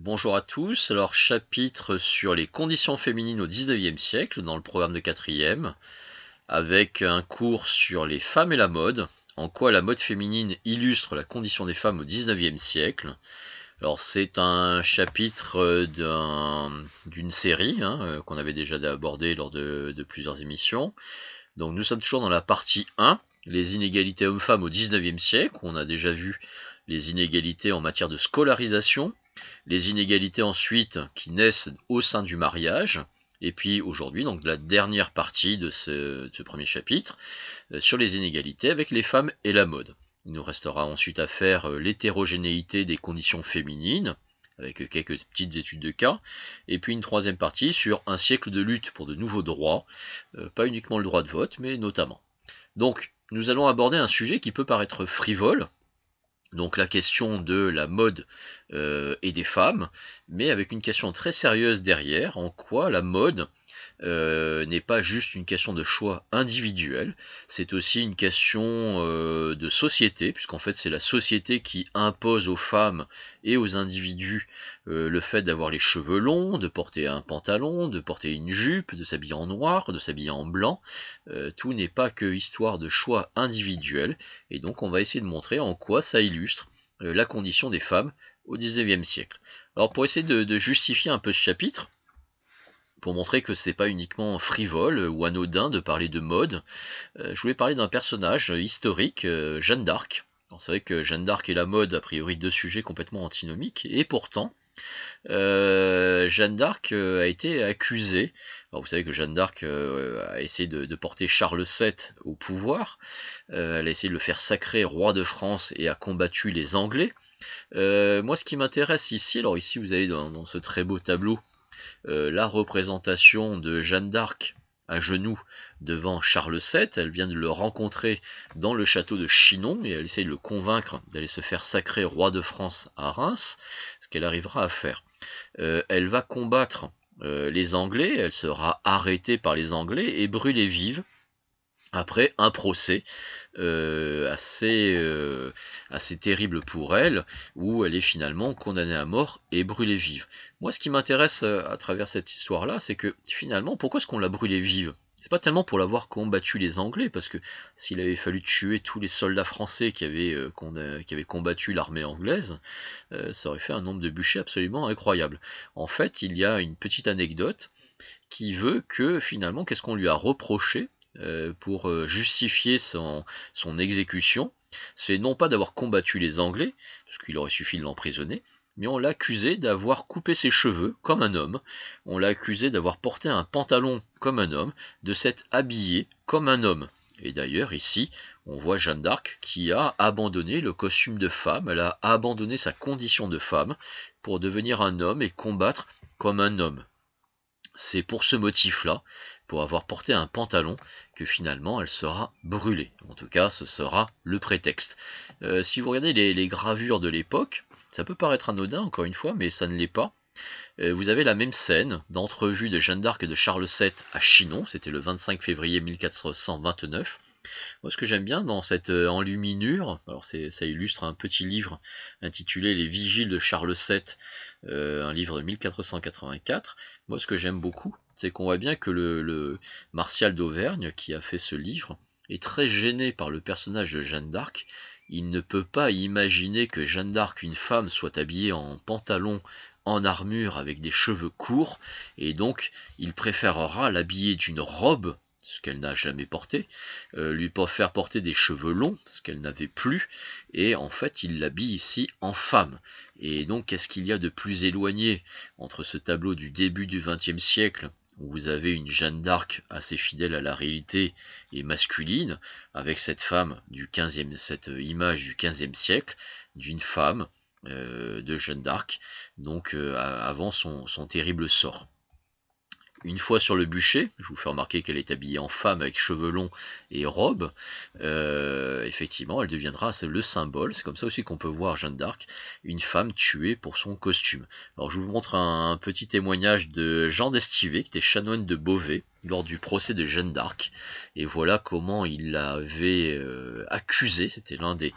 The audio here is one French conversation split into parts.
Bonjour à tous, alors chapitre sur les conditions féminines au 19e siècle dans le programme de 4e, avec un cours sur les femmes et la mode, en quoi la mode féminine illustre la condition des femmes au 19e siècle. Alors c'est un chapitre d'une série hein, euh, qu'on avait déjà abordé lors de, de plusieurs émissions. Donc nous sommes toujours dans la partie 1, les inégalités hommes-femmes au 19e siècle, on a déjà vu les inégalités en matière de scolarisation, les inégalités ensuite qui naissent au sein du mariage, et puis aujourd'hui, donc la dernière partie de ce, premier chapitre, euh, sur les inégalités avec les femmes et la mode. Il nous restera ensuite à faire euh, l'hétérogénéité des conditions féminines, avec quelques petites études de cas, et puis une troisième partie sur un siècle de lutte pour de nouveaux droits, euh, pas uniquement le droit de vote, mais notamment. Donc, nous allons aborder un sujet qui peut paraître frivole, donc la question de la mode euh, et des femmes, mais avec une question très sérieuse derrière, en quoi la mode euh, n'est pas juste une question de choix individuel, c'est aussi une question euh, de société, puisqu'en fait c'est la société qui impose aux femmes et aux individus euh, le fait d'avoir les cheveux longs, de porter un pantalon, de porter une jupe, de s'habiller en noir, de s'habiller en blanc. tout n'est pas que histoire de choix individuel, et donc on va essayer de montrer en quoi ça illustre la condition des femmes au XIXe siècle. Alors pour essayer de justifier un peu ce chapitre, pour montrer que c'est pas uniquement frivole ou anodin de parler de mode, euh, je voulais parler d'un personnage historique, euh, Jeanne d'Arc. Vous savez que Jeanne d'Arc et la mode, a priori, deux sujets complètement antinomiques, et pourtant, euh, Jeanne d'Arc a été accusée. vous savez que Jeanne d'Arc a essayé de, porter Charles VII au pouvoir. elle a essayé de le faire sacrer roi de France et a combattu les Anglais. moi, ce qui m'intéresse ici, alors ici vous avez dans ce très beau tableau euh, la représentation de Jeanne d'Arc à genoux devant Charles VII. Elle vient de le rencontrer dans le château de Chinon et elle essaye de le convaincre d'aller se faire sacrer roi de France à Reims, ce qu'elle arrivera à faire. Euh, elle va combattre euh, les Anglais, elle sera arrêtée par les Anglais et brûlée vive après un procès euh, assez, euh, assez terrible pour elle, où elle est finalement condamnée à mort et brûlée vive. Moi, ce qui m'intéresse euh, à travers cette histoire-là, c'est que finalement, pourquoi est-ce qu'on l'a brûlée vive c'est pas tellement pour l'avoir combattu les Anglais, parce que s'il avait fallu tuer tous les soldats français qui avaient, qui avaient combattu l'armée anglaise, ça aurait fait un nombre de bûchers absolument incroyable. En fait, il y a une petite anecdote qui veut que finalement, qu'est-ce qu'on lui a reproché euh, pour euh, justifier son, exécution, c'est non pas d'avoir combattu les Anglais, parce qu'il aurait suffi de l'emprisonner, mais on l'a accusé d'avoir coupé ses cheveux comme un homme, on l'a accusé d'avoir porté un pantalon comme un homme, de s'être habillé comme un homme. Et d'ailleurs, ici, on voit Jeanne d'Arc qui a abandonné le costume de femme, elle a abandonné sa condition de femme pour devenir un homme et combattre comme un homme. C'est pour ce motif-là pour avoir porté un pantalon que finalement elle sera brûlée. En tout cas, ce sera le prétexte. Euh, si vous regardez les, gravures de l'époque, ça peut paraître anodin encore une fois, mais ça ne l'est pas. Euh, vous avez la même scène d'entrevue de Jeanne d'Arc et de Charles VII à Chinon, c'était le 25 février 1429. Moi, ce que j'aime bien dans cette euh, enluminure, alors ça illustre un petit livre intitulé Les Vigiles de Charles VII, un livre de 1484. Moi, ce que j'aime beaucoup, c'est qu'on voit bien que le, Martial d'Auvergne, qui a fait ce livre, est très gêné par le personnage de Jeanne d'Arc. Il ne peut pas imaginer que Jeanne d'Arc, une femme, soit habillée en pantalon, en armure, avec des cheveux courts, et donc il préférera l'habiller d'une robe ce qu'elle n'a jamais porté, euh, lui faire porter des cheveux longs, ce qu'elle n'avait plus, et en fait il l'habille ici en femme. Et donc qu'est-ce qu'il y a de plus éloigné entre ce tableau du début du XXe siècle où vous avez une Jeanne d'Arc assez fidèle à la réalité et masculine, avec cette femme du 15e, cette euh, image du 15e siècle, d'une femme euh, de Jeanne d'Arc, donc euh, avant son terrible sort une fois sur le bûcher, je vous fais remarquer qu'elle est habillée en femme avec cheveux longs et robe, euh, effectivement, elle deviendra le symbole, c'est comme ça aussi qu'on peut voir Jeanne d'Arc, une femme tuée pour son costume. Alors je vous montre un, petit témoignage de Jean d'Estivet, qui était chanoine de Beauvais, lors du procès de Jeanne d'Arc, et voilà comment il l'avait euh, accusée, c'était l'un des,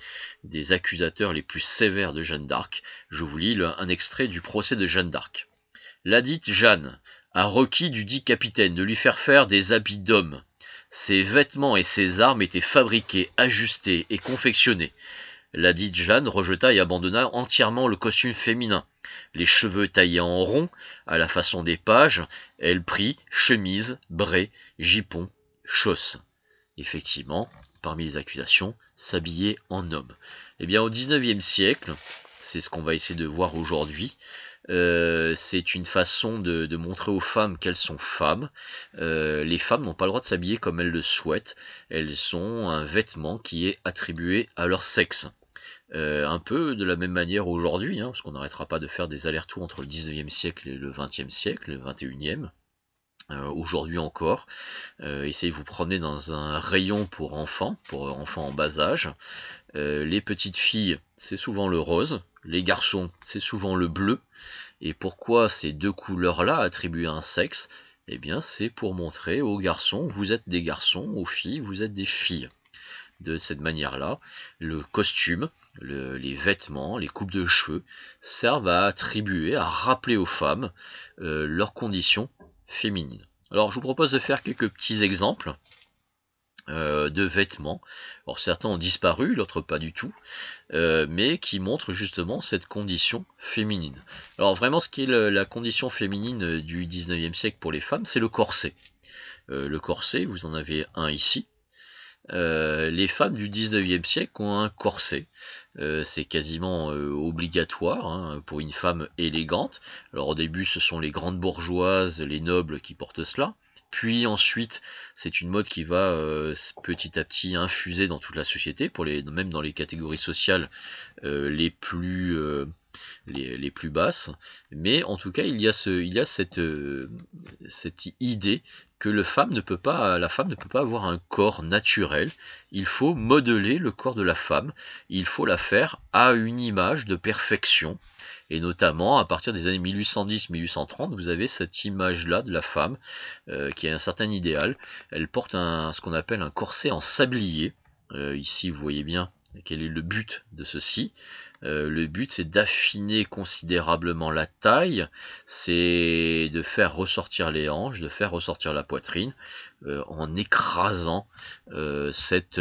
accusateurs les plus sévères de Jeanne d'Arc. Je vous lis un extrait du procès de Jeanne d'Arc. La dite Jeanne, a requis du dit capitaine de lui faire faire des habits d'homme. Ses vêtements et ses armes étaient fabriqués, ajustés et confectionnés. La dite Jeanne rejeta et abandonna entièrement le costume féminin. Les cheveux taillés en rond, à la façon des pages, elle prit chemise, bray, jupon, chausse. Effectivement, parmi les accusations, s'habiller en homme. Eh bien, au XIXe siècle, c'est ce qu'on va essayer de voir aujourd'hui, euh, c'est une façon de, montrer aux femmes qu'elles sont femmes. Euh, les femmes n'ont pas le droit de s'habiller comme elles le souhaitent. Elles sont un vêtement qui est attribué à leur sexe. Euh, un peu de la même manière aujourd'hui, hein, parce qu'on n'arrêtera pas de faire des allers-retours entre le 19e siècle et le 20e siècle, le 21e. Euh, aujourd'hui encore. Euh, essayez vous prenez dans un rayon pour enfants, pour enfants en bas âge. Euh, les petites filles, c'est souvent le rose. Les garçons, c'est souvent le bleu. Et pourquoi ces deux couleurs-là attribuent un sexe Eh bien, c'est pour montrer aux garçons, vous êtes des garçons, aux filles, vous êtes des filles. De cette manière-là, le costume, les vêtements, les coupes de cheveux servent à attribuer, à rappeler aux femmes leurs conditions féminine. Alors je vous propose de faire quelques petits exemples euh, de vêtements. Alors certains ont disparu, d'autres pas du tout, euh, mais qui montrent justement cette condition féminine. Alors vraiment ce qui est la condition féminine du 19e siècle pour les femmes, c'est le corset. Euh, le corset, vous en avez un ici. les femmes du 19e siècle ont un corset. Euh, c'est quasiment euh, obligatoire hein, pour une femme élégante. Alors au début, ce sont les grandes bourgeoises, les nobles qui portent cela. Puis ensuite, c'est une mode qui va euh, petit à petit infuser dans toute la société, pour les, même dans les catégories sociales les plus les, plus basses. Mais en tout cas, il y a, ce, il y a cette, euh, cette idée que le femme ne peut pas, la femme ne peut pas avoir un corps naturel. Il faut modeler le corps de la femme. Il faut la faire à une image de perfection. Et notamment, à partir des années 1810-1830, vous avez cette image-là de la femme euh, qui a un certain idéal. Elle porte un, ce qu'on appelle un corset en sablier. Euh, ici, vous voyez bien quel est le but de ceci. Euh, le but, c'est d'affiner considérablement la taille, c'est de faire ressortir les hanches, de faire ressortir la poitrine, euh, en écrasant euh, cette,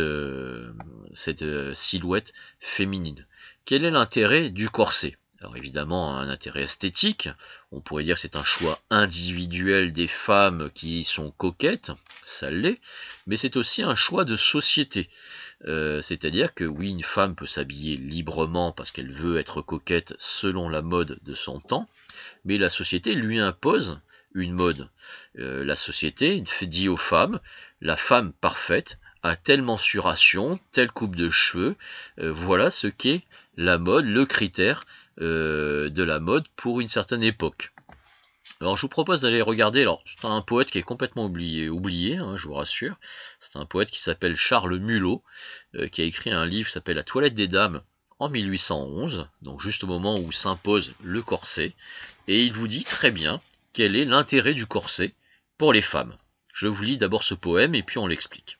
cette silhouette féminine. Quel est l'intérêt du corset alors évidemment, un intérêt esthétique, on pourrait dire que c'est un choix individuel des femmes qui sont coquettes, ça l'est, mais c'est aussi un choix de société. Euh, c'est-à-dire que oui, une femme peut s'habiller librement parce qu'elle veut être coquette selon la mode de son temps, mais la société lui impose une mode. Euh, la société dit aux femmes, la femme parfaite a telle mensuration, telle coupe de cheveux, euh, voilà ce qu'est la mode, le critère de la mode pour une certaine époque. Alors je vous propose d'aller regarder, alors c'est un poète qui est complètement oublié, oublié hein, je vous rassure, c'est un poète qui s'appelle Charles Mulot, euh, qui a écrit un livre qui s'appelle La toilette des dames en 1811, donc juste au moment où s'impose le corset, et il vous dit très bien quel est l'intérêt du corset pour les femmes. Je vous lis d'abord ce poème et puis on l'explique.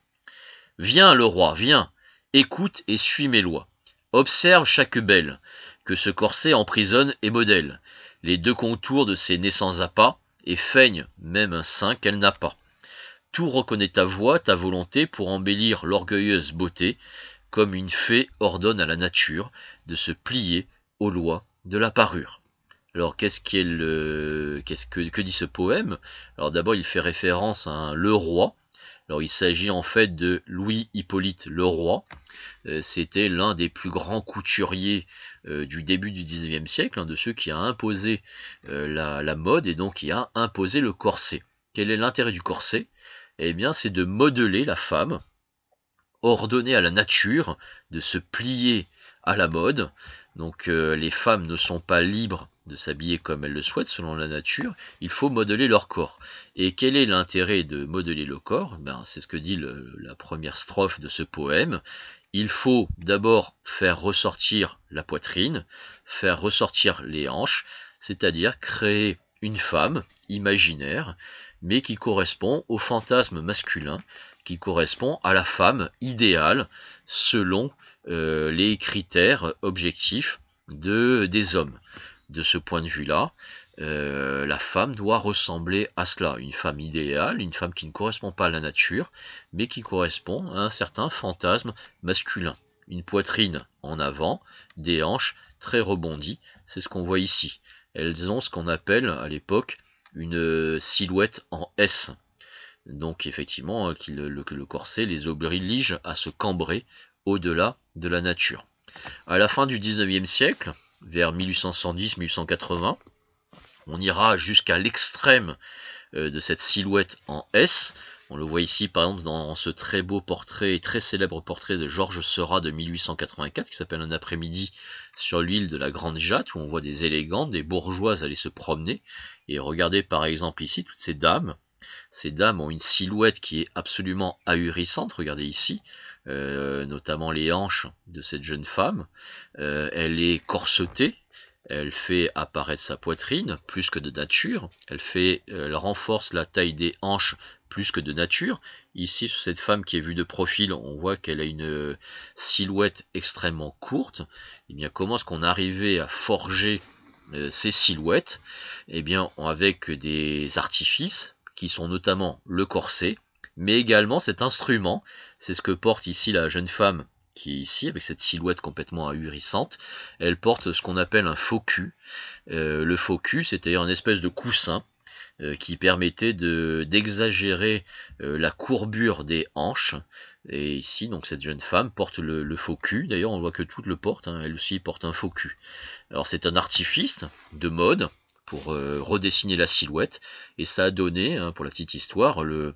Viens le roi, viens, écoute et suis mes lois. Observe chaque belle, que ce corset emprisonne et modèle les deux contours de ses naissances à pas, et feigne même un sein qu'elle n'a pas. Tout reconnaît ta voix, ta volonté pour embellir l'orgueilleuse beauté, comme une fée ordonne à la nature de se plier aux lois de la parure. Alors qu'est-ce qu'elle, qu'est-ce que, dit ce poème Alors d'abord il fait référence à un Le Roi. Alors il s'agit en fait de Louis Hippolyte Leroy, euh, c'était l'un des plus grands couturiers euh, du début du 19e siècle, un hein, de ceux qui a imposé euh, la, la mode et donc qui a imposé le corset. Quel est l'intérêt du corset Eh bien, c'est de modeler la femme, ordonner à la nature de se plier à la mode. Donc euh, les femmes ne sont pas libres de s'habiller comme elles le souhaitent selon la nature, il faut modeler leur corps. Et quel est l'intérêt de modeler le corps ben, C'est ce que dit la première strophe de ce poème. Il faut d'abord faire ressortir la poitrine, faire ressortir les hanches, c'est-à-dire créer une femme imaginaire, mais qui correspond au fantasme masculin, qui correspond à la femme idéale selon euh, les critères objectifs de, des hommes. De ce point de vue-là, euh, la femme doit ressembler à cela, une femme idéale, une femme qui ne correspond pas à la nature, mais qui correspond à un certain fantasme masculin. Une poitrine en avant, des hanches très rebondies, c'est ce qu'on voit ici. Elles ont ce qu'on appelle à l'époque une silhouette en S. Donc effectivement, euh, le, corset les oblige à se cambrer au-delà de la nature. À la fin du 19e siècle, vers 1810 1880 on ira jusqu'à l'extrême euh, de cette silhouette en S. On le voit ici par exemple dans ce très beau portrait, très célèbre portrait de Georges Seurat de 1884 qui s'appelle Un après-midi sur l'île de la Grande Jatte où on voit des élégantes, des bourgeoises aller se promener. Et regardez par exemple ici toutes ces dames. Ces dames ont une silhouette qui est absolument ahurissante, regardez ici. Euh, notamment les hanches de cette jeune femme. Euh, elle est corsetée, elle fait apparaître sa poitrine plus que de nature, elle, fait, euh, renforce la taille des hanches plus que de nature. Ici, sur cette femme qui est vue de profil, on voit qu'elle a une silhouette extrêmement courte. Eh bien, comment est-ce qu'on arrivait à forger ces silhouettes Eh bien, avec des artifices qui sont notamment le corset, mais également cet instrument. C'est ce que porte ici la jeune femme qui est ici, avec cette silhouette complètement ahurissante, elle porte ce qu'on appelle un faux cul. Euh, le faux cul, c'est-à-dire une espèce de coussin euh, qui permettait d'exagérer de, euh, la courbure des hanches. Et ici, donc cette jeune femme porte le, le faux cul. D'ailleurs, on voit que toutes le portent. Hein. elle aussi porte un faux cul. Alors c'est un artifice de mode pour redessiner la silhouette. Et ça a donné, hein, pour la petite histoire, le,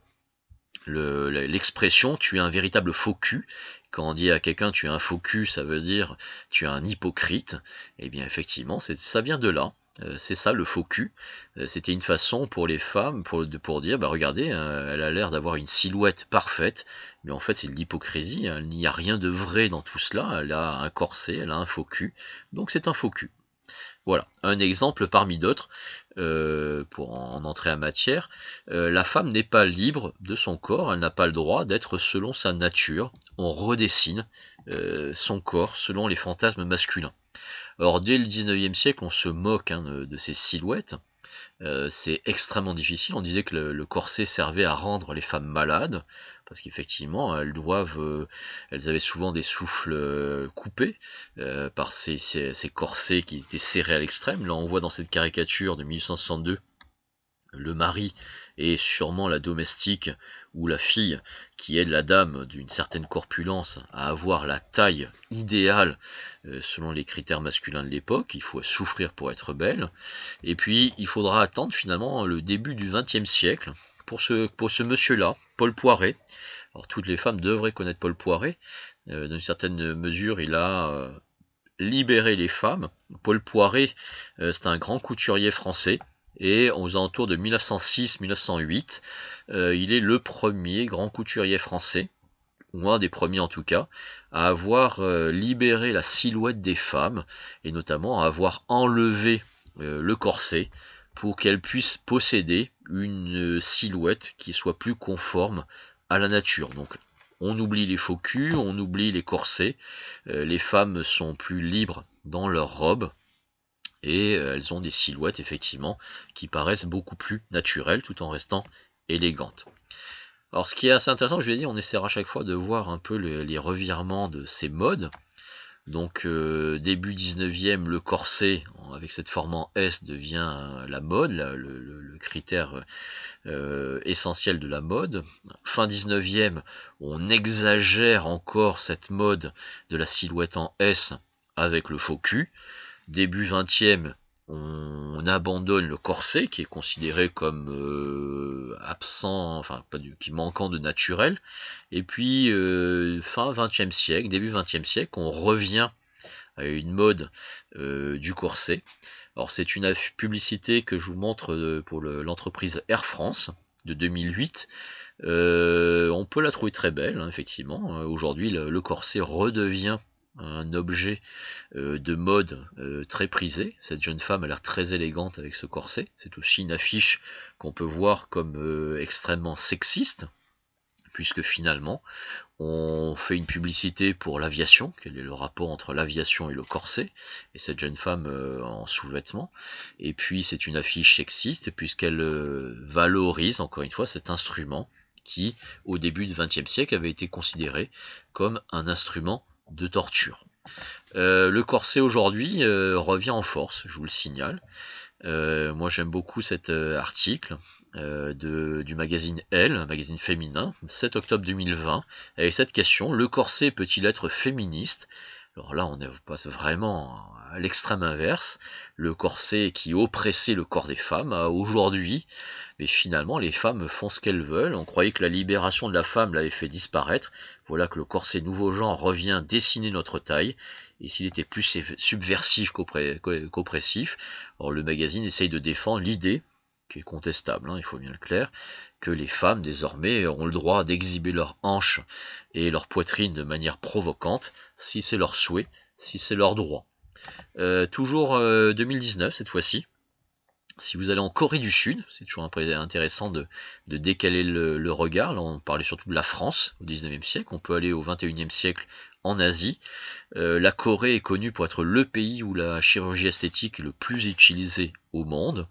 l'expression tu es un véritable faux cul. Quand on dit à quelqu'un tu es un faux cul, ça veut dire tu es un hypocrite. Et eh bien effectivement, ça vient de là. Euh, c'est ça le faux cul. Euh, c'était une façon pour les femmes pour, pour dire bah regardez, hein, elle a l'air d'avoir une silhouette parfaite, mais en fait c'est de l'hypocrisie. Hein. Il n'y a rien de vrai dans tout cela. Elle a un corset, elle a un faux cul, donc c'est un faux cul. Voilà, un exemple parmi d'autres. Euh, pour en, entrer en matière, euh, la femme n'est pas libre de son corps, elle n'a pas le droit d'être selon sa nature. On redessine euh, son corps selon les fantasmes masculins. Or, dès le 19e siècle, on se moque hein, de, ces silhouettes. c'est extrêmement difficile. On disait que le, corset servait à rendre les femmes malades parce qu'effectivement, elles doivent, euh, elles avaient souvent des souffles euh, coupés euh, par ces, ces, corsets qui étaient serrés à l'extrême. Là, on voit dans cette caricature de 1862 le mari et sûrement la domestique ou la fille qui aide la dame d'une certaine corpulence à avoir la taille idéale selon les critères masculins de l'époque. Il faut souffrir pour être belle. Et puis il faudra attendre finalement le début du XXe siècle pour ce, monsieur-là, Paul Poiret. Alors toutes les femmes devraient connaître Paul Poiret. Euh, dans une certaine mesure, il a euh, libéré les femmes. Paul Poiret, euh, c'est un grand couturier français. Et aux alentours de 1906-1908, il est le premier grand couturier français, ou un des premiers en tout cas, à avoir libéré la silhouette des femmes, et notamment à avoir enlevé le corset pour qu'elles puissent posséder une euh, silhouette qui soit plus conforme à la nature. Donc on oublie les faux culs, on oublie les corsets, euh, les femmes sont plus libres dans leurs robes et euh, elles ont des silhouettes effectivement qui paraissent beaucoup plus naturelles tout en restant élégantes. Alors ce qui est assez intéressant, je vais dit, on essaiera à chaque fois de voir un peu les revirements de ces modes donc euh, début 19e, le corset avec cette forme en S devient euh, la mode, le, critère euh, essentiel de la mode. Fin 19e, on exagère encore cette mode de la silhouette en S avec le faux cul. Début 20e, on abandonne le corset qui est considéré comme euh, absent, enfin pas du, qui manquant de naturel. Et puis euh, fin 20e siècle, début 20e siècle, on revient à une mode euh, du corset. Alors c'est une publicité que je vous montre pour l'entreprise Air France de 2008. on peut la trouver très belle, hein, effectivement. Aujourd'hui, le corset redevient un objet euh, de mode euh, très prisé. Cette jeune femme a l'air très élégante avec ce corset. C'est aussi une affiche qu'on peut voir comme euh, extrêmement sexiste, puisque finalement, on fait une publicité pour l'aviation, quel est le rapport entre l'aviation et le corset, et cette jeune femme en sous-vêtements. Et puis c'est une affiche sexiste, puisqu'elle valorise, encore une fois, cet instrument qui, au début du XXe siècle, avait été considéré comme un instrument de torture. Euh, le corset aujourd'hui euh, revient en force, je vous le signale. Euh, moi j'aime beaucoup cet article du magazine Elle, un magazine féminin, 7 octobre 2020, avec cette question, le corset peut-il être féministe alors là, on passe vraiment à l'extrême inverse. Le corset qui oppressait le corps des femmes aujourd'hui. Mais finalement, les femmes font ce qu'elles veulent. On croyait que la libération de la femme l'avait fait disparaître. Voilà que le corset nouveau genre revient dessiner notre taille. Et s'il était plus subversif qu'oppressif, le magazine essaye de défendre l'idée est contestable, hein, il faut bien le clair, que les femmes désormais ont le droit d'exhiber leurs hanches et leur poitrine de manière provocante, si c'est leur souhait, si c'est leur droit. Euh, toujours 2019 euh, cette fois-ci, si vous allez en Corée du Sud, c'est toujours intéressant de, décaler le, regard. Là, on parlait surtout de la France au 19e siècle. On peut aller au 21e siècle en Asie. Euh, la Corée est connue pour être le pays où la chirurgie esthétique est le plus utilisée au monde.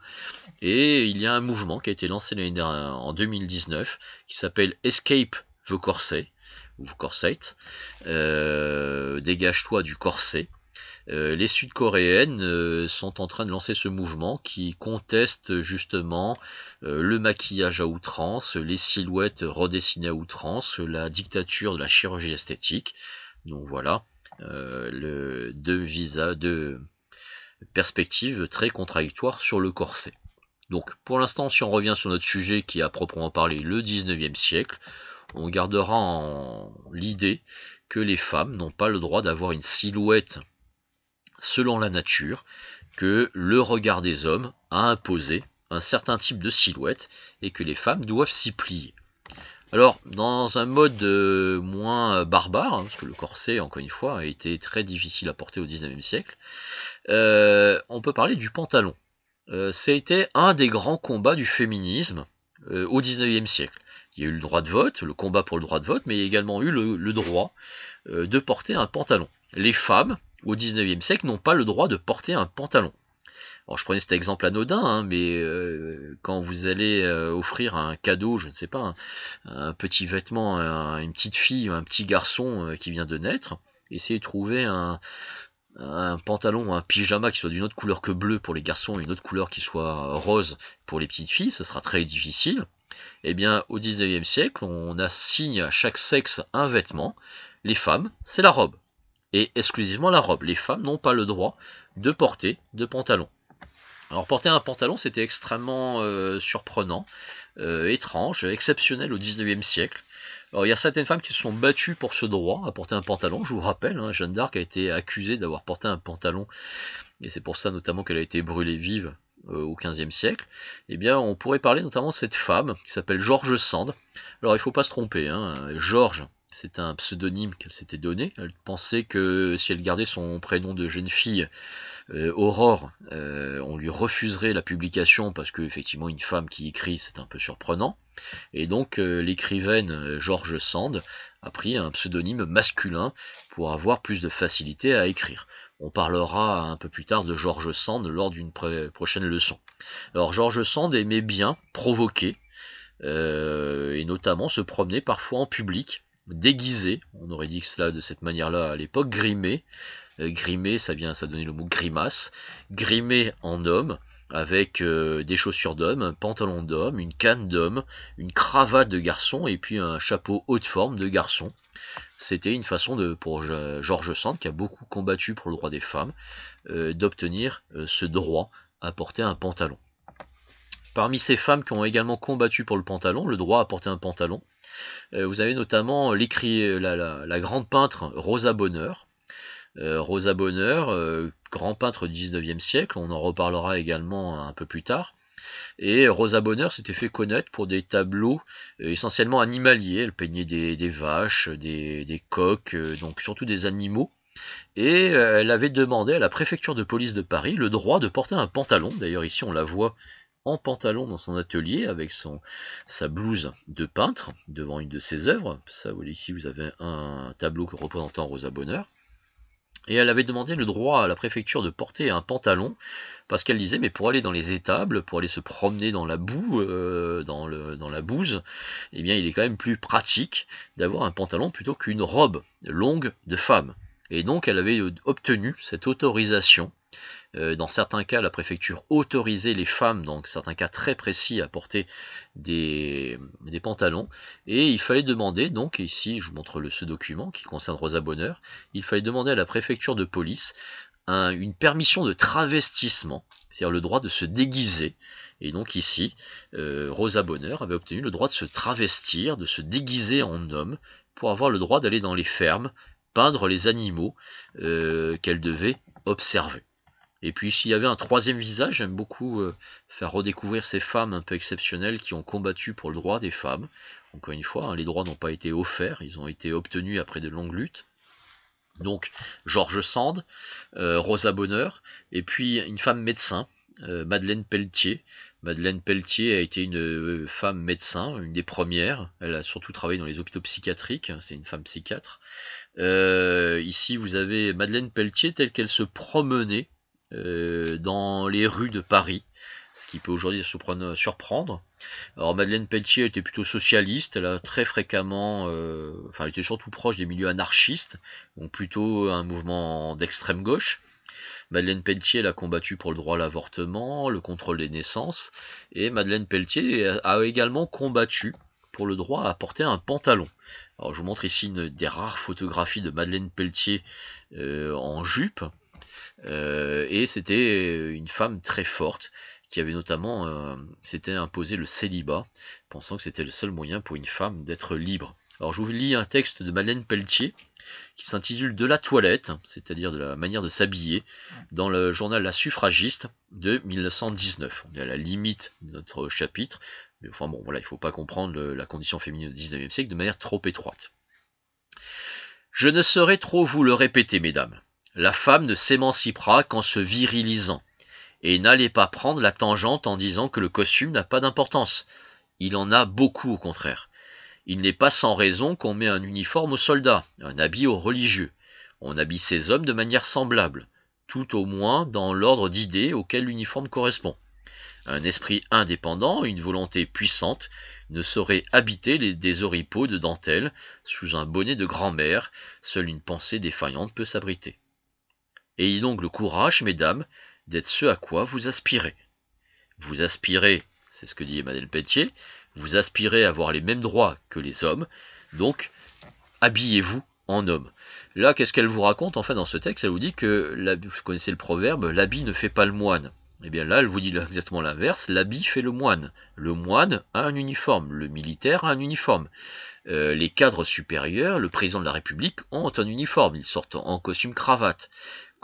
Et il y a un mouvement qui a été lancé dernière, en 2019 qui s'appelle Escape the Corset ou Corset. Euh, dégage-toi du corset euh, les Sud-Coréennes euh, sont en train de lancer ce mouvement qui conteste justement euh, le maquillage à outrance, les silhouettes redessinées à outrance, la dictature de la chirurgie esthétique. Donc voilà, deux deux perspectives très contradictoires sur le corset. Donc pour l'instant, si on revient sur notre sujet qui a proprement parler le 19e siècle, on gardera en l'idée que les femmes n'ont pas le droit d'avoir une silhouette selon la nature, que le regard des hommes a imposé un certain type de silhouette et que les femmes doivent s'y plier. Alors, dans un mode euh, moins barbare, hein, parce que le corset, encore une fois, a été très difficile à porter au 19e siècle, euh, on peut parler du pantalon. C'était euh, un des grands combats du féminisme au 19e siècle. Il y a eu le droit de vote, le combat pour le droit de vote, mais il y a également eu le droit de porter un pantalon. Les femmes, au XIXe siècle n'ont pas le droit de porter un pantalon. Alors je prenais cet exemple anodin, hein, mais euh, quand vous allez euh, offrir un cadeau, je ne sais pas, un, petit vêtement à une petite fille ou un petit garçon euh, qui vient de naître, essayez de trouver un, pantalon ou un pyjama qui soit d'une autre couleur que bleu pour les garçons et une autre couleur qui soit rose pour les petites filles, ce sera très difficile. Eh bien, au 19e siècle, on assigne à chaque sexe un vêtement. Les femmes, c'est la robe et exclusivement la robe. Les femmes n'ont pas le droit de porter de pantalon. Alors porter un pantalon, c'était extrêmement euh, surprenant, euh, étrange, exceptionnel au 19e siècle. Alors, il y a certaines femmes qui se sont battues pour ce droit à porter un pantalon. Je vous rappelle, hein, Jeanne d'Arc a été accusée d'avoir porté un pantalon, et c'est pour ça notamment qu'elle a été brûlée vive euh, au 15e siècle. Eh bien, on pourrait parler notamment de cette femme qui s'appelle Georges Sand. Alors, il ne faut pas se tromper, hein, Georges c'est un pseudonyme qu'elle s'était donné. Elle pensait que si elle gardait son prénom de jeune fille, euh, Aurore, euh, on lui refuserait la publication parce qu'effectivement une femme qui écrit, c'est un peu surprenant. Et donc euh, l'écrivaine George Sand a pris un pseudonyme masculin pour avoir plus de facilité à écrire. On parlera un peu plus tard de George Sand lors d'une prochaine leçon. Alors George Sand aimait bien provoquer, et notamment se promener parfois en public déguisé, on aurait dit cela de cette manière-là à l'époque, grimé. Euh, grimé, ça vient, ça donnait le mot grimace. Grimé en homme, avec euh, des chaussures d'homme, un pantalon d'homme, une canne d'homme, une cravate de garçon et puis un chapeau haute forme de garçon. C'était une façon de, pour Georges Sand, qui a beaucoup combattu pour le droit des femmes, euh, d'obtenir ce droit à porter un pantalon. Parmi ces femmes qui ont également combattu pour le pantalon, le droit à porter un pantalon, euh, vous avez notamment l'écrit, euh, la, grande peintre Rosa Bonheur. Euh, Rosa Bonheur, grand peintre du XIXe siècle, on en reparlera également un peu plus tard. Et Rosa Bonheur s'était fait connaître pour des tableaux essentiellement animaliers. Elle peignait des, vaches, des, des, coqs, donc surtout des animaux. Et elle avait demandé à la préfecture de police de Paris le droit de porter un pantalon. D'ailleurs, ici on la voit en pantalon dans son atelier avec son, sa blouse de peintre devant une de ses œuvres. Ça, vous voyez ici, vous avez un tableau représentant Rosa Bonheur. Et elle avait demandé le droit à la préfecture de porter un pantalon, parce qu'elle disait, mais pour aller dans les étables, pour aller se promener dans la boue, euh, dans, le, dans la bouse, eh bien il est quand même plus pratique d'avoir un pantalon plutôt qu'une robe longue de femme. Et donc elle avait obtenu cette autorisation euh, dans certains cas, la préfecture autorisait les femmes, dans certains cas très précis, à porter des, pantalons. Et il fallait demander, donc ici je vous montre ce document qui concerne Rosa Bonheur, il fallait demander à la préfecture de police une permission de travestissement, c'est-à-dire le droit de se déguiser. Et donc ici, euh, Rosa Bonheur avait obtenu le droit de se travestir, de se déguiser en homme, pour avoir le droit d'aller dans les fermes, peindre les animaux euh, qu'elle devait observer. Et puis s'il y avait un troisième visage, j'aime beaucoup euh, faire redécouvrir ces femmes un peu exceptionnelles qui ont combattu pour le droit des femmes. Encore une fois, hein, les droits n'ont pas été offerts, ils ont été obtenus après de longues luttes. Donc Georges Sand, euh, Rosa Bonheur, et puis une femme médecin, euh, Madeleine Pelletier. Madeleine Pelletier a été une femme médecin, une des premières. Elle a surtout travaillé dans les hôpitaux psychiatriques, hein, c'est une femme psychiatre. ici, vous avez Madeleine Pelletier telle qu'elle se promenait euh, dans les rues de Paris, ce qui peut aujourd'hui surprendre. Alors Madeleine Pelletier était plutôt socialiste, elle a très fréquemment, euh, enfin elle était surtout proche des milieux anarchistes, donc plutôt un mouvement d'extrême gauche. Madeleine Pelletier l'a combattu pour le droit à l'avortement, le contrôle des naissances, et Madeleine Pelletier a également combattu pour le droit à porter un pantalon. Alors je vous montre ici une des rares photographies de Madeleine Pelletier euh, en jupe. Euh, et c'était une femme très forte qui avait notamment euh, s'était imposé le célibat, pensant que c'était le seul moyen pour une femme d'être libre. Alors je vous lis un texte de Madeleine Pelletier qui s'intitule De la toilette, c'est-à-dire de la manière de s'habiller, dans le journal La Suffragiste de 1919. On est à la limite de notre chapitre, mais enfin bon voilà, il ne faut pas comprendre la condition féminine du 19e siècle de manière trop étroite. Je ne saurais trop vous le répéter, mesdames, la femme ne s'émancipera qu'en se virilisant. Et n'allez pas prendre la tangente en disant que le costume n'a pas d'importance. Il en a beaucoup au contraire. Il n'est pas sans raison qu'on met un uniforme aux soldats, un habit aux religieux. On habille ces hommes de manière semblable, tout au moins dans l'ordre d'idées auquel l'uniforme correspond. Un esprit indépendant, une volonté puissante, ne saurait habiter les, des oripeaux de dentelle sous un bonnet de grand-mère, seule une pensée défaillante peut s'abriter. Ayez donc le courage, mesdames, d'être ce à quoi vous aspirez. Vous aspirez, c'est ce que dit Emmanuel Pétier, vous aspirez à avoir les mêmes droits que les hommes, donc habillez-vous en homme. Là, qu'est-ce qu'elle vous raconte enfin dans ce texte Elle vous dit que, vous connaissez le proverbe, l'habit ne fait pas le moine. Eh bien là, elle vous dit exactement l'inverse, l'habit fait le moine. Le moine a un uniforme, le militaire a un uniforme. Euh, les cadres supérieurs, le président de la République, ont un uniforme, ils sortent en costume cravate.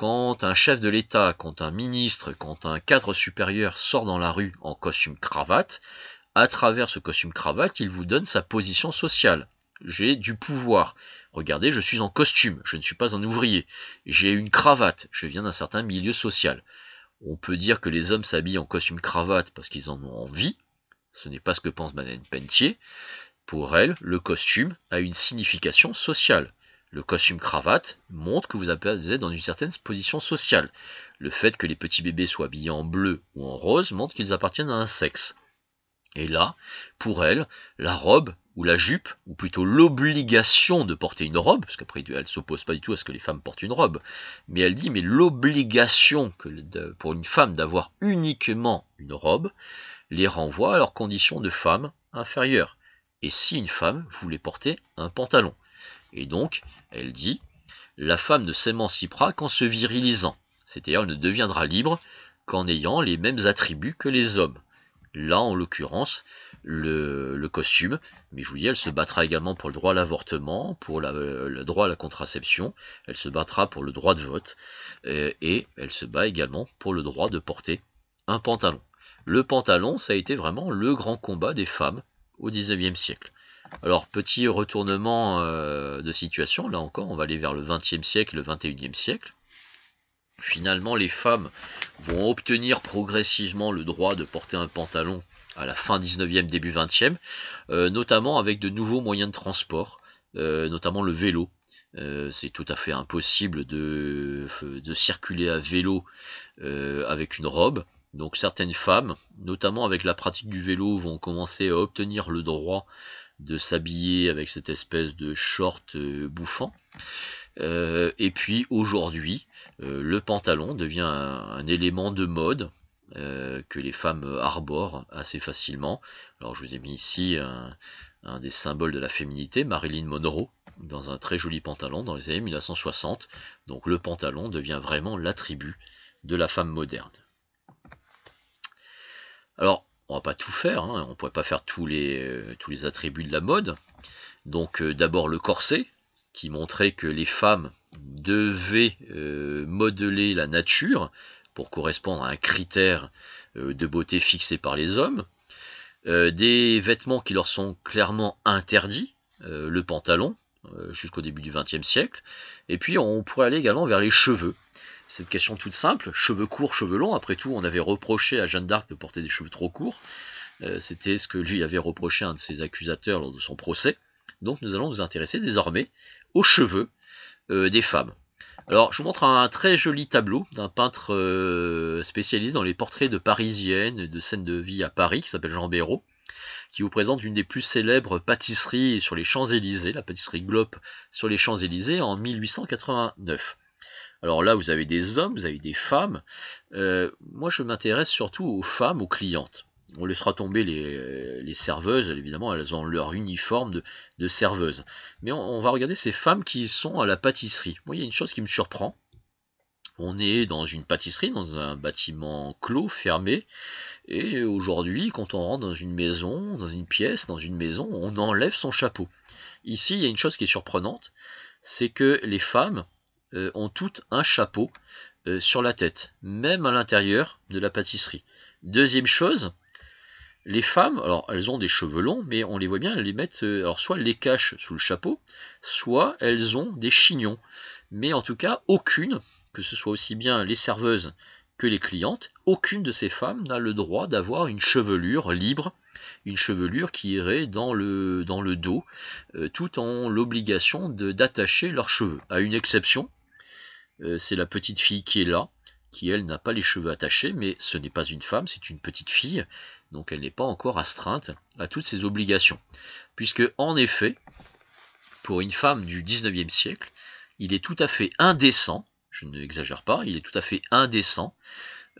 Quand un chef de l'État, quand un ministre, quand un cadre supérieur sort dans la rue en costume cravate, à travers ce costume cravate, il vous donne sa position sociale. J'ai du pouvoir. Regardez, je suis en costume, je ne suis pas un ouvrier. J'ai une cravate, je viens d'un certain milieu social. On peut dire que les hommes s'habillent en costume cravate parce qu'ils en ont envie. Ce n'est pas ce que pense Madeleine Pentier. Pour elle, le costume a une signification sociale. Le costume cravate montre que vous êtes dans une certaine position sociale. Le fait que les petits bébés soient habillés en bleu ou en rose montre qu'ils appartiennent à un sexe. Et là, pour elle, la robe ou la jupe, ou plutôt l'obligation de porter une robe, parce qu'après elle ne s'oppose pas du tout à ce que les femmes portent une robe, mais elle dit, mais l'obligation pour une femme d'avoir uniquement une robe les renvoie à leur condition de femme inférieure. Et si une femme voulait porter un pantalon et donc, elle dit, la femme ne s'émancipera qu'en se virilisant, c'est-à-dire ne deviendra libre qu'en ayant les mêmes attributs que les hommes. Là, en l'occurrence, le, costume, mais je vous dis, elle se battra également pour le droit à l'avortement, pour le droit à la contraception, elle se battra pour le droit de vote, et, euh, et elle se bat également pour le droit de porter un pantalon. Le pantalon, ça a été vraiment le grand combat des femmes au XIXe siècle. Alors, petit retournement euh, de situation, là encore, on va aller vers le XXe siècle, le XXIe siècle. Finalement, les femmes vont obtenir progressivement le droit de porter un pantalon à la fin 19e, début 20e, euh, notamment avec de nouveaux moyens de transport, euh, notamment le vélo. c'est tout à fait impossible de, de circuler à vélo avec une robe. Donc certaines femmes, notamment avec la pratique du vélo, vont commencer à obtenir le droit de s'habiller avec cette espèce de short euh, bouffant. Euh, et puis aujourd'hui, euh, le pantalon devient un, élément de mode que les femmes arborent assez facilement. Alors je vous ai mis ici un, un, des symboles de la féminité, Marilyn Monroe, dans un très joli pantalon dans les années 1960. Donc le pantalon devient vraiment l'attribut de la femme moderne. Alors on va pas tout faire, hein. on ne pourrait pas faire euh, tous les, attributs de la mode. Donc euh, d'abord le corset, qui montrait que les femmes devaient euh, modeler la nature pour correspondre à un critère de beauté fixé par les hommes. des vêtements qui leur sont clairement interdits, le pantalon, jusqu'au début du XXe siècle. Et puis on pourrait aller également vers les cheveux, cette question toute simple, cheveux courts, cheveux longs, après tout on avait reproché à Jeanne d'Arc de porter des cheveux trop courts, euh, c'était ce que lui avait reproché à un de ses accusateurs lors de son procès, donc nous allons nous intéresser désormais aux cheveux euh, des femmes. Alors, je vous montre un très joli tableau d'un peintre euh, spécialiste spécialisé dans les portraits de parisiennes, de scènes de vie à Paris, qui s'appelle Jean Béraud, qui vous présente une des plus célèbres pâtisseries sur les Champs-Élysées, la pâtisserie Globe sur les Champs-Élysées en 1889. Alors là, vous avez des hommes, vous avez des femmes. Euh, moi, je m'intéresse surtout aux femmes, aux clientes. On laissera tomber les, les serveuses, évidemment, elles ont leur uniforme de, de serveuse. Mais on, on, va regarder ces femmes qui sont à la pâtisserie. Moi, il y a une chose qui me surprend. On est dans une pâtisserie, dans un bâtiment clos, fermé. Et aujourd'hui, quand on rentre dans une maison, dans une pièce, dans une maison, on enlève son chapeau. Ici, il y a une chose qui est surprenante, c'est que les femmes, euh, ont toutes un chapeau euh, sur la tête, même à l'intérieur de la pâtisserie. Deuxième chose, les femmes, alors elles ont des cheveux longs, mais on les voit bien, elles les mettent, euh, alors soit elles les cachent sous le chapeau, soit elles ont des chignons. Mais en tout cas, aucune, que ce soit aussi bien les serveuses que les clientes, aucune de ces femmes n'a le droit d'avoir une chevelure libre, une chevelure qui irait dans le, dans le dos, tout en l'obligation d'attacher leurs cheveux, à une exception, euh, c'est la petite fille qui est là, qui elle n'a pas les cheveux attachés, mais ce n'est pas une femme, c'est une petite fille, donc elle n'est pas encore astreinte à toutes ses obligations. Puisque en effet, pour une femme du 19e siècle, il est tout à fait indécent, je ne n'exagère pas, il est tout à fait indécent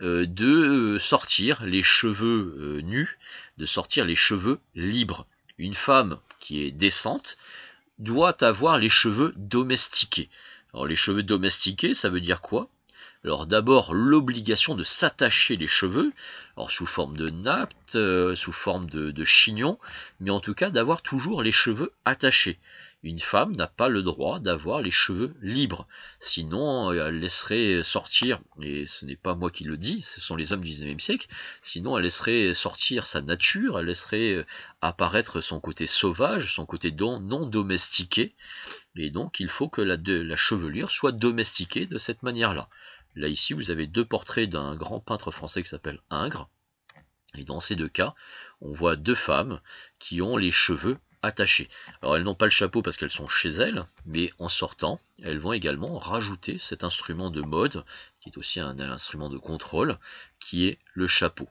euh, de sortir les cheveux euh, nus, de sortir les cheveux libres. Une femme qui est décente doit avoir les cheveux domestiqués. Alors les cheveux domestiqués, ça veut dire quoi alors d'abord l'obligation de s'attacher les cheveux, alors sous forme de nappe, euh, sous forme de, de chignon, mais en tout cas d'avoir toujours les cheveux attachés une femme n'a pas le droit d'avoir les cheveux libres. Sinon, elle laisserait sortir, et ce n'est pas moi qui le dis, ce sont les hommes du 19 siècle, sinon elle laisserait sortir sa nature, elle laisserait euh, apparaître son côté sauvage, son côté non domestiqué. Et donc, il faut que la chevelure soit domestiquée de cette manière-là. Là, ici, vous avez deux portraits d'un grand peintre français qui s'appelle Ingres. Et dans ces deux cas, on voit deux femmes qui ont les cheveux attachées. Alors elles n'ont pas le chapeau parce qu'elles sont chez elles, mais en sortant, elles vont également rajouter cet instrument de mode, qui est aussi un instrument de contrôle, qui est le chapeau.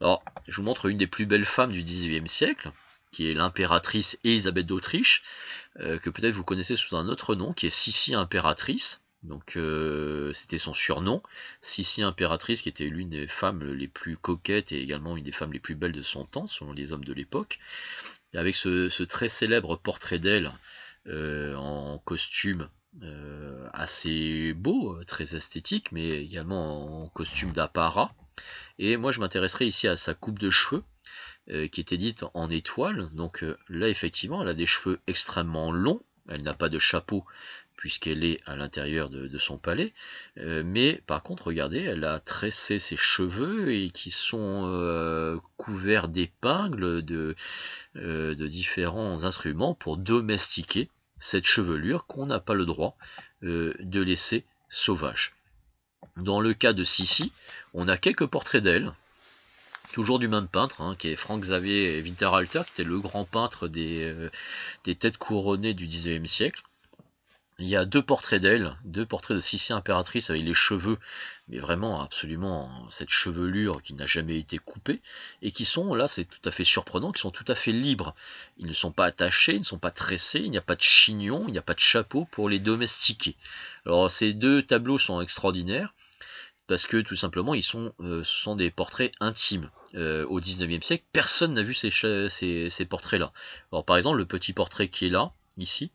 Alors, je vous montre une des plus belles femmes du XIXe siècle, qui est l'impératrice Élisabeth d'Autriche, euh, que peut-être vous connaissez sous un autre nom, qui est Sissi impératrice. Donc euh, c'était son surnom. Sissi impératrice, qui était l'une des femmes les plus coquettes et également une des femmes les plus belles de son temps, selon les hommes de l'époque avec ce, très célèbre portrait d'elle euh, en costume euh, assez beau, euh, très esthétique, mais également en costume d'apparat. Et moi, je m'intéresserai ici à sa coupe de cheveux, qui était dite en étoile. Donc là, effectivement, elle a des cheveux extrêmement longs. Elle n'a pas de chapeau puisqu'elle est à l'intérieur de, son palais. Euh, mais par contre, regardez, elle a tressé ses cheveux et qui sont euh, couverts d'épingles de, euh, de, différents instruments pour domestiquer cette chevelure qu'on n'a pas le droit de laisser sauvage. Dans le cas de Sissi, on a quelques portraits d'elle, toujours du même peintre, hein, qui est Franck Xavier Winterhalter, qui était le grand peintre des, des têtes couronnées du XIXe siècle. Il y a deux portraits d'elle, deux portraits de Sissi impératrice avec les cheveux, mais vraiment absolument cette chevelure qui n'a jamais été coupée, et qui sont, là c'est tout à fait surprenant, qui sont tout à fait libres. Ils ne sont pas attachés, ils ne sont pas tressés, il n'y a pas de chignon, il n'y a pas de chapeau pour les domestiquer. Alors ces deux tableaux sont extraordinaires parce que tout simplement ils sont, euh, ce sont des portraits intimes. Euh, au 19e siècle, personne n'a vu ces, ces portraits-là. Alors par exemple, le petit portrait qui est là, ici,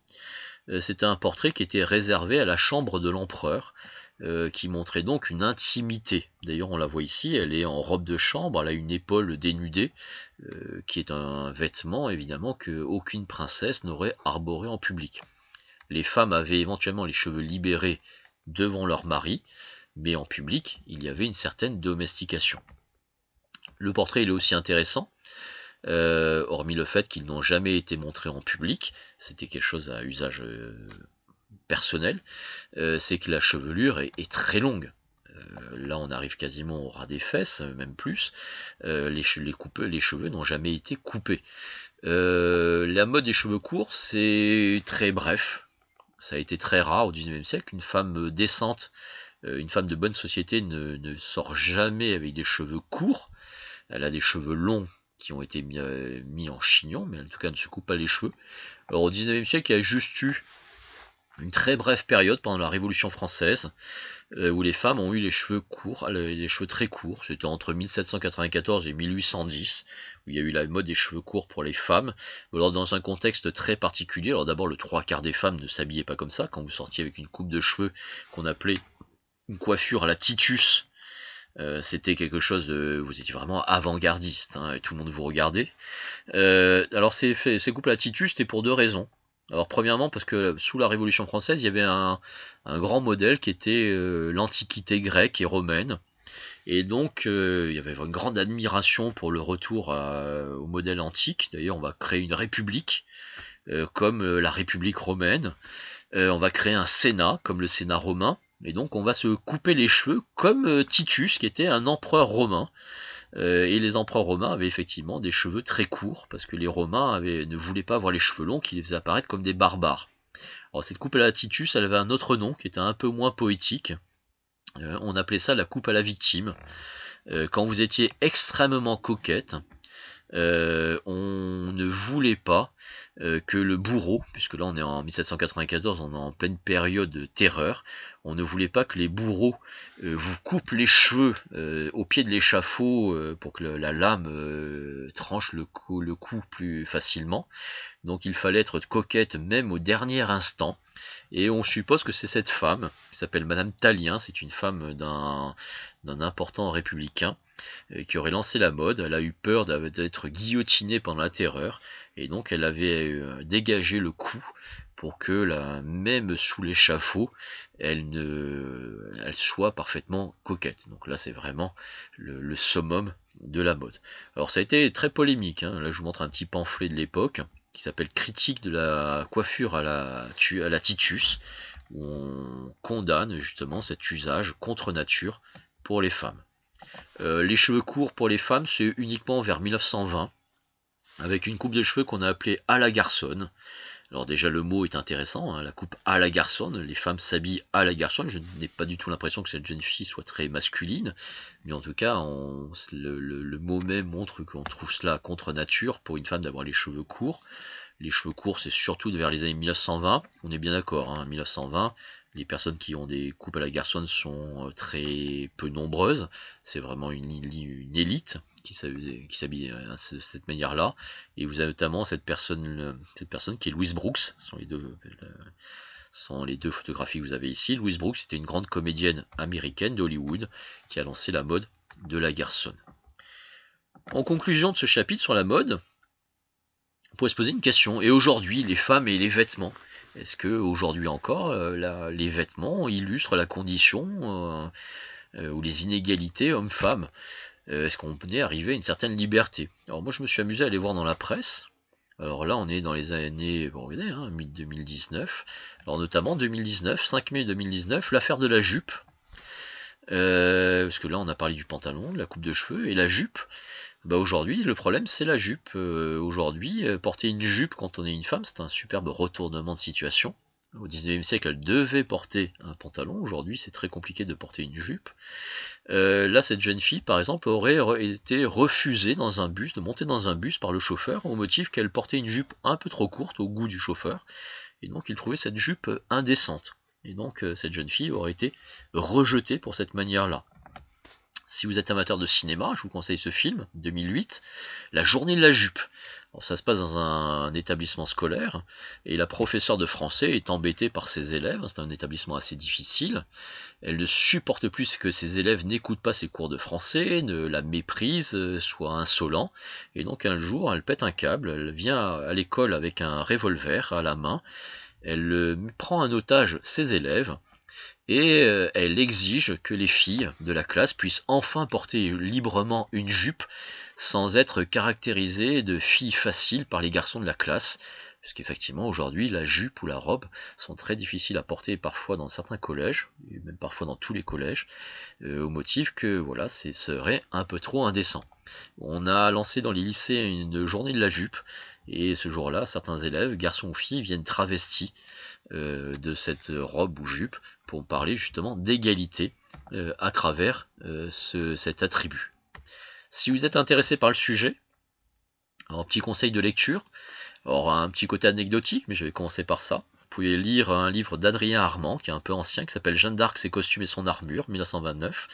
euh, c'était un portrait qui était réservé à la chambre de l'empereur, euh, qui montrait donc une intimité. D'ailleurs, on la voit ici, elle est en robe de chambre, elle a une épaule dénudée, euh, qui est un vêtement évidemment qu'aucune princesse n'aurait arboré en public. Les femmes avaient éventuellement les cheveux libérés devant leur mari, mais en public, il y avait une certaine domestication. Le portrait il est aussi intéressant euh, hormis le fait qu'ils n'ont jamais été montrés en public, c'était quelque chose à usage euh, personnel, euh, c'est que la chevelure est, très longue. là, on arrive quasiment au ras des fesses, même plus. les, les, cheveux n'ont jamais été coupés. la mode des cheveux courts, c'est très bref. Ça a été très rare au 19e siècle. Une femme décente, une femme de bonne société ne, sort jamais avec des cheveux courts. Elle a des cheveux longs qui ont été euh, mis, en chignon, mais en tout cas ne se coupent pas les cheveux. Alors au 19e siècle, il y a juste eu une très brève période pendant la Révolution française euh, où les femmes ont eu les cheveux courts, euh, les cheveux très courts. C'était entre 1794 et 1810 où il y a eu la mode des cheveux courts pour les femmes. Alors dans un contexte très particulier. Alors d'abord le trois quarts des femmes ne s'habillaient pas comme ça quand vous sortiez avec une coupe de cheveux qu'on appelait une coiffure à la Titus euh, c'était quelque chose de, vous étiez vraiment avant-gardiste, hein, tout le monde vous regardait. Euh, alors ces, ces à Titus, c'était pour deux raisons. Alors premièrement parce que sous la Révolution française, il y avait un, grand modèle qui était euh, l'Antiquité grecque et romaine. Et donc il y avait une grande admiration pour le retour au modèle antique. D'ailleurs on va créer une république comme la République romaine. on va créer un Sénat comme le Sénat romain. Et donc on va se couper les cheveux comme euh, Titus, qui était un empereur romain. Euh, et les empereurs romains avaient effectivement des cheveux très courts, parce que les Romains ne voulaient pas avoir les cheveux longs qui les faisaient apparaître comme des barbares. Alors cette coupe à la Titus, elle avait un autre nom qui était un peu moins poétique. Euh, on appelait ça la coupe à la victime. quand vous étiez extrêmement coquette, euh, on ne voulait pas euh, que le bourreau, puisque là on est en 1794, on est en pleine période de terreur, on ne voulait pas que les bourreaux euh, vous coupent les cheveux au pied de l'échafaud pour que la lame tranche le, cou, le cou plus facilement. Donc il fallait être coquette même au dernier instant. Et on suppose que c'est cette femme, qui s'appelle Madame Talien, c'est une femme d'un important républicain, euh, qui aurait lancé la mode. Elle a eu peur d'être guillotinée pendant la terreur et donc elle avait euh, dégagé le coup pour que même sous l'échafaud, elle, elle soit parfaitement coquette. Donc là, c'est vraiment le, summum de la mode. Alors ça a été très polémique. Hein. Là, je vous montre un petit pamphlet de l'époque qui s'appelle Critique de la coiffure à la, à la Titus, où on condamne justement cet usage contre nature pour les femmes. Euh, les cheveux courts pour les femmes, c'est uniquement vers 1920, avec une coupe de cheveux qu'on a appelée à la garçonne. Alors déjà le mot est intéressant, hein, la coupe à la garçonne, les femmes s'habillent à la garçonne, je n'ai pas du tout l'impression que cette jeune fille soit très masculine, mais en tout cas le, mot même montre qu'on trouve cela contre nature pour une femme d'avoir les cheveux courts. Les cheveux courts c'est surtout vers les années 1920, on est bien d'accord, 1920, hein, les personnes qui ont des coupes à la garçonne sont euh, très peu nombreuses. C'est vraiment une, élite qui s'habille euh, de cette manière-là. Et vous avez notamment cette personne, cette personne qui est Louise Brooks. Ce sont les deux, sont les deux photographies que vous avez ici. Louise Brooks était une grande comédienne américaine d'Hollywood qui a lancé la mode de la garçonne. En conclusion de ce chapitre sur la mode, on pourrait se poser une question. Et aujourd'hui, les femmes et les vêtements est-ce que aujourd'hui encore, euh, les vêtements illustrent la condition euh, euh, ou les inégalités hommes-femmes Est-ce qu'on est arrivé à une certaine liberté Alors moi, je me suis amusé à aller voir dans la presse. Alors là, on est dans les années, bon, voyez, hein, 2019. Alors notamment 2019, 5 mai 2019, l'affaire de la jupe. parce que là, on a parlé du pantalon, de la coupe de cheveux et la jupe. Bah, aujourd'hui, le problème, c'est la jupe. Euh, aujourd'hui, euh, porter une jupe quand on est une femme, c'est un superbe retournement de situation. Au 19e siècle, elle devait porter un pantalon. Aujourd'hui, c'est très compliqué de porter une jupe. Euh, là, cette jeune fille, par exemple, aurait été refusée dans un bus, de monter dans un bus par le chauffeur, au motif qu'elle portait une jupe un peu trop courte au goût du chauffeur. Et donc, il trouvait cette jupe indécente. Et donc, cette jeune fille aurait été rejetée pour cette manière-là. Si vous êtes amateur de cinéma, je vous conseille ce film, 2008, La journée de la jupe. ça se passe dans un, établissement scolaire et la professeure de français est embêtée par ses élèves. C'est un établissement assez difficile. Elle ne supporte plus que ses élèves n'écoutent pas ses cours de français, ne la méprisent, euh, soient insolents. Et donc un jour, elle pète un câble. Elle vient à l'école avec un revolver à la main. Elle euh, prend en otage ses élèves et euh, elle exige que les filles de la classe puissent enfin porter librement une jupe sans être caractérisées de filles faciles par les garçons de la classe, puisqu'effectivement aujourd'hui la jupe ou la robe sont très difficiles à porter parfois dans certains collèges, et même parfois dans tous les collèges, euh, au motif que voilà, ce serait un peu trop indécent. On a lancé dans les lycées une journée de la jupe, et ce jour-là, certains élèves, garçons ou filles, viennent travestis euh, de cette robe ou jupe pour parler justement d'égalité euh, à travers euh, cet attribut. Si vous êtes intéressé par le sujet, un petit conseil de lecture, alors un petit côté anecdotique, mais je vais commencer par ça. Vous pouvez lire un livre d'Adrien Armand, qui est un peu ancien, qui s'appelle Jeanne d'Arc, ses costumes et son armure, 1929.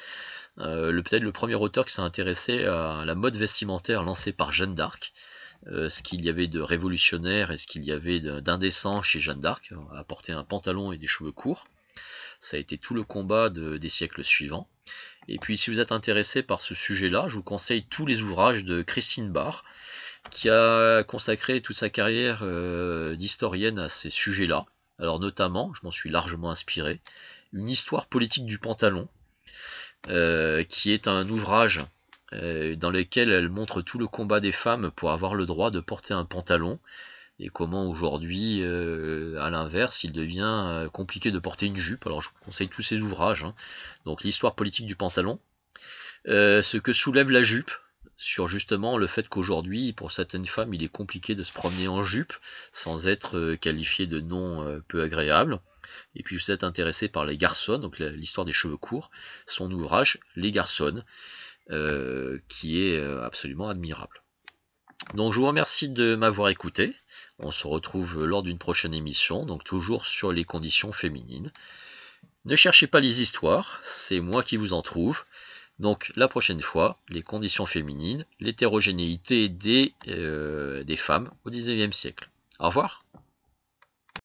Peut-être le premier auteur qui s'est intéressé à la mode vestimentaire lancée par Jeanne d'Arc. Euh, ce qu'il y avait de révolutionnaire et ce qu'il y avait d'indécent chez Jeanne d'Arc, à porter un pantalon et des cheveux courts. Ça a été tout le combat des siècles suivants. Et puis si vous êtes intéressé par ce sujet-là, je vous conseille tous les ouvrages de Christine Barr, qui a consacré toute sa carrière euh, d'historienne à ces sujets-là. Alors notamment, je m'en suis largement inspiré, une histoire politique du pantalon, euh, qui est un ouvrage euh, dans lesquelles elle montre tout le combat des femmes pour avoir le droit de porter un pantalon et comment aujourd'hui, euh, à l'inverse, il devient euh, compliqué de porter une jupe. Alors je vous conseille tous ces ouvrages. Hein. Donc l'histoire politique du pantalon, ce que soulève la jupe sur justement le fait qu'aujourd'hui, pour certaines femmes, il est compliqué de se promener en jupe sans être qualifié de nom peu agréable. Et puis vous êtes intéressé par les garçons, donc l'histoire des cheveux courts, son ouvrage Les garçons, euh, qui est euh, absolument admirable. Donc je vous remercie de m'avoir écouté. On se retrouve lors d'une prochaine émission, donc toujours sur les conditions féminines. Ne cherchez pas les histoires, c'est moi qui vous en trouve. Donc la prochaine fois, les conditions féminines, l'hétérogénéité des, euh, des femmes au 19e siècle. Au revoir